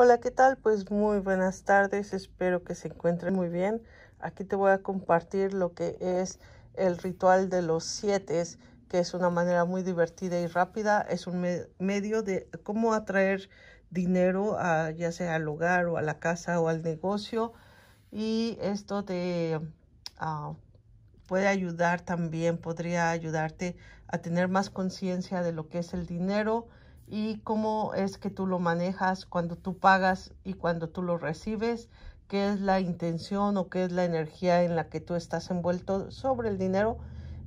Hola, ¿qué tal? Pues muy buenas tardes, espero que se encuentren muy bien. Aquí te voy a compartir lo que es el ritual de los siete, que es una manera muy divertida y rápida, es un medio de cómo atraer dinero a, ya sea al hogar o a la casa o al negocio y esto te ah, puede ayudar también, podría ayudarte a tener más conciencia de lo que es el dinero y cómo es que tú lo manejas cuando tú pagas y cuando tú lo recibes, qué es la intención o qué es la energía en la que tú estás envuelto sobre el dinero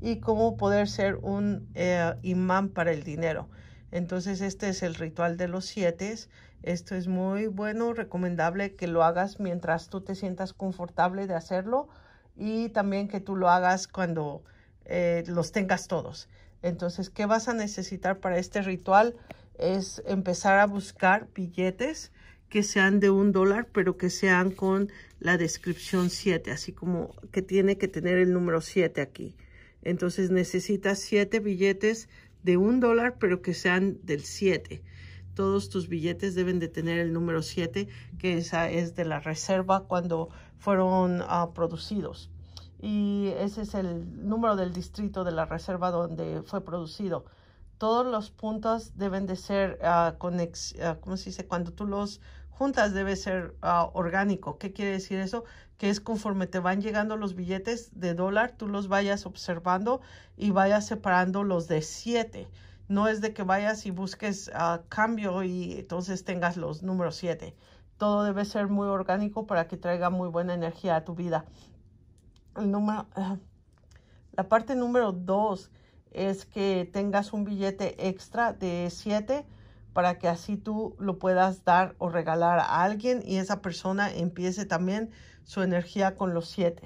y cómo poder ser un eh, imán para el dinero. Entonces este es el ritual de los siete. Esto es muy bueno, recomendable que lo hagas mientras tú te sientas confortable de hacerlo y también que tú lo hagas cuando eh, los tengas todos. Entonces, ¿qué vas a necesitar para este ritual? es empezar a buscar billetes que sean de un dólar, pero que sean con la descripción 7, así como que tiene que tener el número 7 aquí. Entonces necesitas 7 billetes de un dólar, pero que sean del 7. Todos tus billetes deben de tener el número 7, que esa es de la reserva cuando fueron ah, producidos. Y ese es el número del distrito de la reserva donde fue producido todos los puntos deben de ser, ah, conex, ah, ¿cómo se dice? Cuando tú los juntas debe ser ah, orgánico. ¿Qué quiere decir eso? Que es conforme te van llegando los billetes de dólar, tú los vayas observando y vayas separando los de siete. No es de que vayas y busques cambio y entonces tengas los números siete. Todo debe ser muy orgánico para que traiga muy buena energía a tu vida. El número, la parte número dos es que tengas un billete extra de 7 para que así tú lo puedas dar o regalar a alguien y esa persona empiece también su energía con los 7.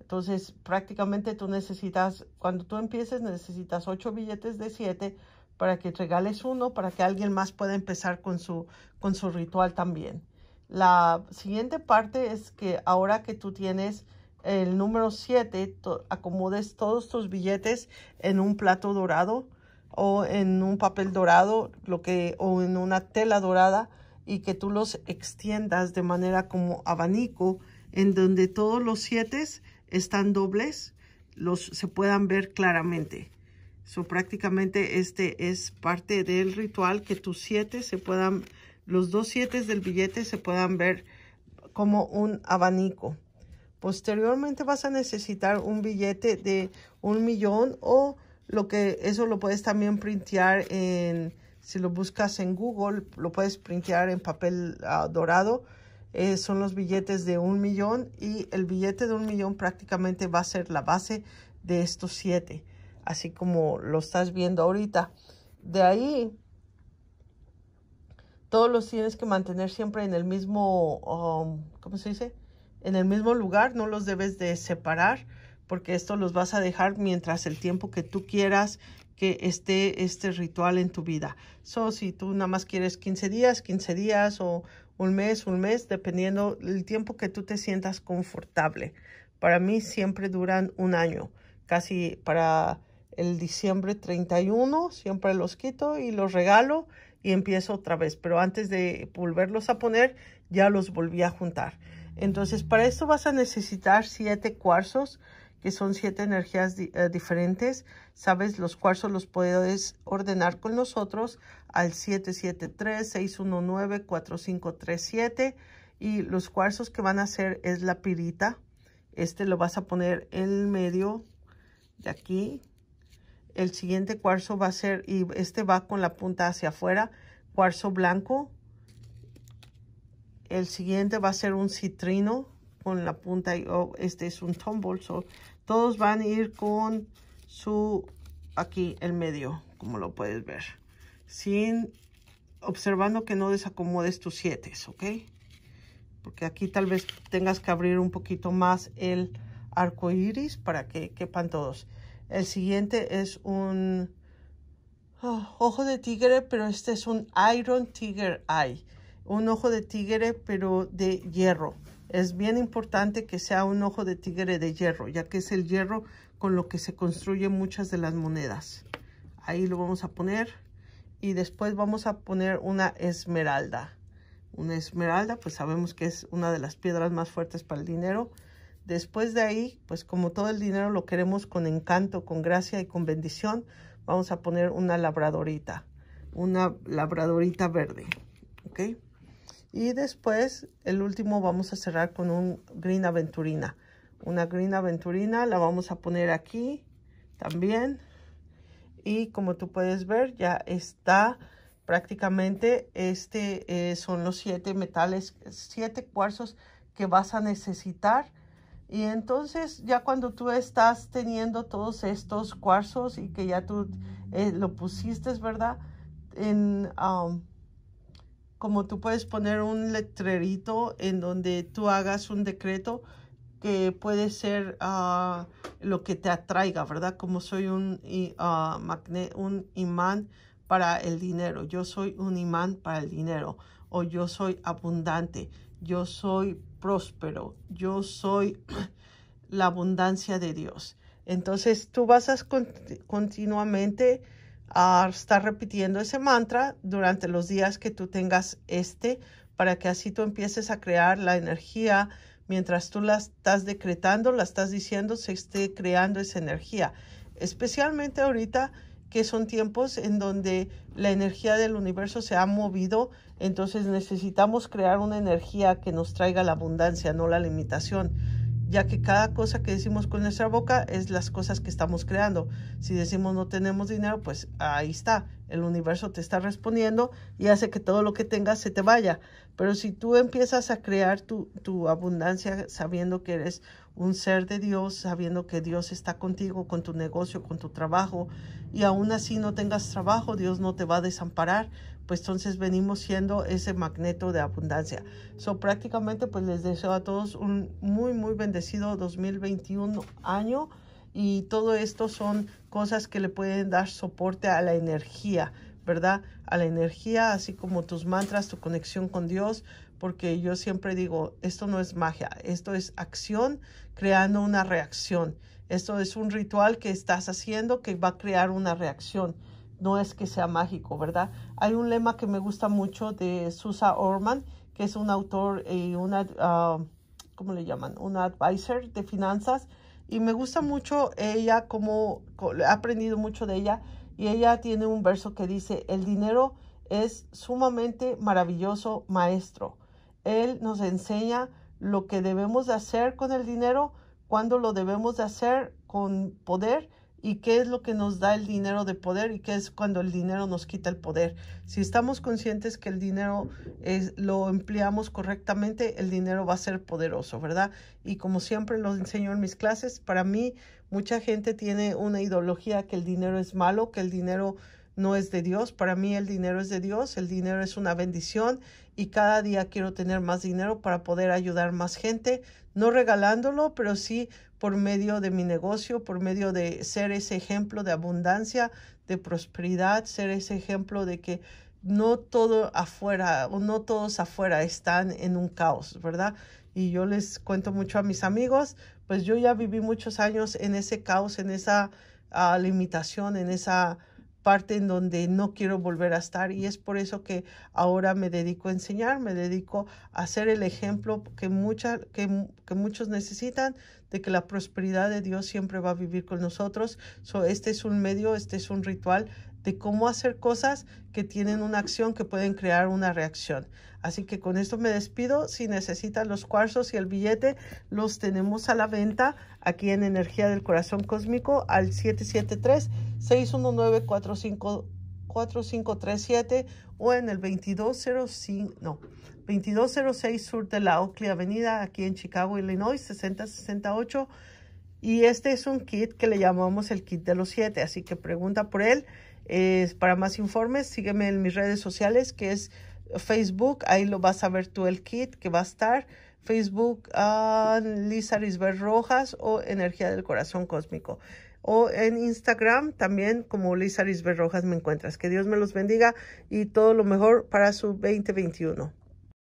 Entonces, prácticamente tú necesitas, cuando tú empieces, necesitas 8 billetes de 7 para que regales uno, para que alguien más pueda empezar con su, con su ritual también. La siguiente parte es que ahora que tú tienes el número 7, acomodes todos tus billetes en un plato dorado o en un papel dorado lo que, o en una tela dorada y que tú los extiendas de manera como abanico en donde todos los siete están dobles, los se puedan ver claramente. So, prácticamente este es parte del ritual que tus siete se puedan, los dos siete del billete se puedan ver como un abanico. Posteriormente vas a necesitar un billete de un millón o lo que eso lo puedes también printear en, si lo buscas en Google, lo puedes printear en papel ah, dorado. Eh, son los billetes de un millón y el billete de un millón prácticamente va a ser la base de estos siete, así como lo estás viendo ahorita. De ahí, todos los tienes que mantener siempre en el mismo, como um, ¿cómo se dice? en el mismo lugar, no los debes de separar porque esto los vas a dejar mientras el tiempo que tú quieras que esté este ritual en tu vida. So, si tú nada más quieres 15 días, 15 días o un mes, un mes, dependiendo el tiempo que tú te sientas confortable. Para mí siempre duran un año, casi para el diciembre 31, siempre los quito y los regalo y empiezo otra vez. Pero antes de volverlos a poner, ya los volví a juntar. Entonces, para esto vas a necesitar siete cuarzos, que son siete energías eh, diferentes. Sabes, los cuarzos los puedes ordenar con nosotros al 773-619-4537. Y los cuarzos que van a hacer es la pirita. Este lo vas a poner en el medio de aquí. El siguiente cuarzo va a ser, y este va con la punta hacia afuera, cuarzo blanco el siguiente va a ser un citrino con la punta. Y, oh, este es un tumble. So, todos van a ir con su aquí el medio, como lo puedes ver. Sin observando que no desacomodes tus siete, ¿ok? Porque aquí tal vez tengas que abrir un poquito más el arco iris para que quepan todos. El siguiente es un oh, ojo de tigre, pero este es un Iron Tiger Eye un ojo de tigre, pero de hierro. Es bien importante que sea un ojo de tigre de hierro, ya que es el hierro con lo que se construyen muchas de las monedas. Ahí lo vamos a poner. Y después vamos a poner una esmeralda. Una esmeralda, pues sabemos que es una de las piedras más fuertes para el dinero. Después de ahí, pues como todo el dinero lo queremos con encanto, con gracia y con bendición, vamos a poner una labradorita. Una labradorita verde. ¿Ok? Y después, el último vamos a cerrar con un green aventurina. Una green aventurina la vamos a poner aquí también. Y como tú puedes ver, ya está prácticamente este eh, son los siete metales, siete cuarzos que vas a necesitar. Y entonces ya cuando tú estás teniendo todos estos cuarzos y que ya tú eh, lo pusiste, ¿verdad? En, um, como tú puedes poner un letrerito en donde tú hagas un decreto que puede ser ah, lo que te atraiga, ¿verdad? Como soy ah, un, imán para el dinero, yo soy un imán para el dinero, o yo soy abundante, yo soy próspero, yo soy la abundancia de Dios. Entonces tú vas a continuamente a estar repitiendo ese mantra durante los días que tú tengas este para que así tú empieces a crear la energía mientras tú la estás decretando, la estás diciendo, se esté creando esa energía. Especialmente ahorita que son tiempos en donde la energía del universo se ha movido, entonces necesitamos crear una energía que nos traiga la abundancia, no la limitación ya que cada cosa que decimos con nuestra boca es las cosas que estamos creando. Si decimos no tenemos dinero, pues ahí está, el universo te está respondiendo y hace que todo lo que tengas se te vaya. Pero si tú empiezas a crear tu, tu abundancia sabiendo que eres un ser de Dios, sabiendo que Dios está contigo, con tu negocio, con tu trabajo, y aún así no tengas trabajo, Dios no te va a desamparar, pues entonces venimos siendo ese magneto de abundancia. So prácticamente pues les deseo a todos un muy, muy bendecido 2021 año y todo esto son cosas que le pueden dar soporte a la energía, ¿verdad? A la energía, así como tus mantras, tu conexión con Dios, porque yo siempre digo, esto no es magia, esto es acción creando una reacción. Esto es un ritual que estás haciendo que va a crear una reacción. No es que sea mágico, ¿verdad? Hay un lema que me gusta mucho de Susa Orman, que es un autor y una, ah, ¿cómo le llaman? Una advisor de finanzas. Y me gusta mucho ella, como he aprendido mucho de ella. Y ella tiene un verso que dice, el dinero es sumamente maravilloso maestro él nos enseña lo que debemos hacer con el dinero, cuándo lo debemos hacer con poder y qué es lo que nos da el dinero de poder y qué es cuando el dinero nos quita el poder. Si estamos conscientes que el dinero es, lo empleamos correctamente, el dinero va a ser poderoso, ¿verdad? Y como siempre lo enseño en mis clases, para mí mucha gente tiene una ideología que el dinero es malo, que el dinero no es de Dios. Para mí el dinero es de Dios, el dinero es una bendición y cada día quiero tener más dinero para poder ayudar más gente, no regalándolo, pero sí por medio de mi negocio, por medio de ser ese ejemplo de abundancia, de prosperidad, ser ese ejemplo de que no todo afuera o no todos afuera están en un caos, ¿verdad? Y yo les cuento mucho a mis amigos, pues yo ya viví muchos años en ese caos, en esa ah, limitación, en esa parte en donde no quiero volver a estar y es por eso que ahora me dedico a enseñar, me dedico a ser el ejemplo que, que, muchos necesitan de que la prosperidad de Dios siempre va a vivir con nosotros. este es un medio, este es un ritual de cómo hacer cosas que tienen una acción que pueden crear una reacción. Así que con esto me despido. Si necesitan los cuarzos y el billete, los tenemos a la venta aquí en Energía del Corazón Cósmico al 773. 619-4537 o en el 2205, no, 2206 Sur de la Oakley Avenida, aquí en Chicago, Illinois, 6068. Y este es un kit que le llamamos el kit de los siete, así que pregunta por él. para más informes, sígueme en mis redes sociales, que es Facebook, ahí lo vas a ver tú el kit que va a estar. Facebook, ah, Lisa Rojas o Energía del Corazón Cósmico o en Instagram también como Lisa Berrojas Rojas me encuentras. Que Dios me los bendiga y todo lo mejor para su 2021.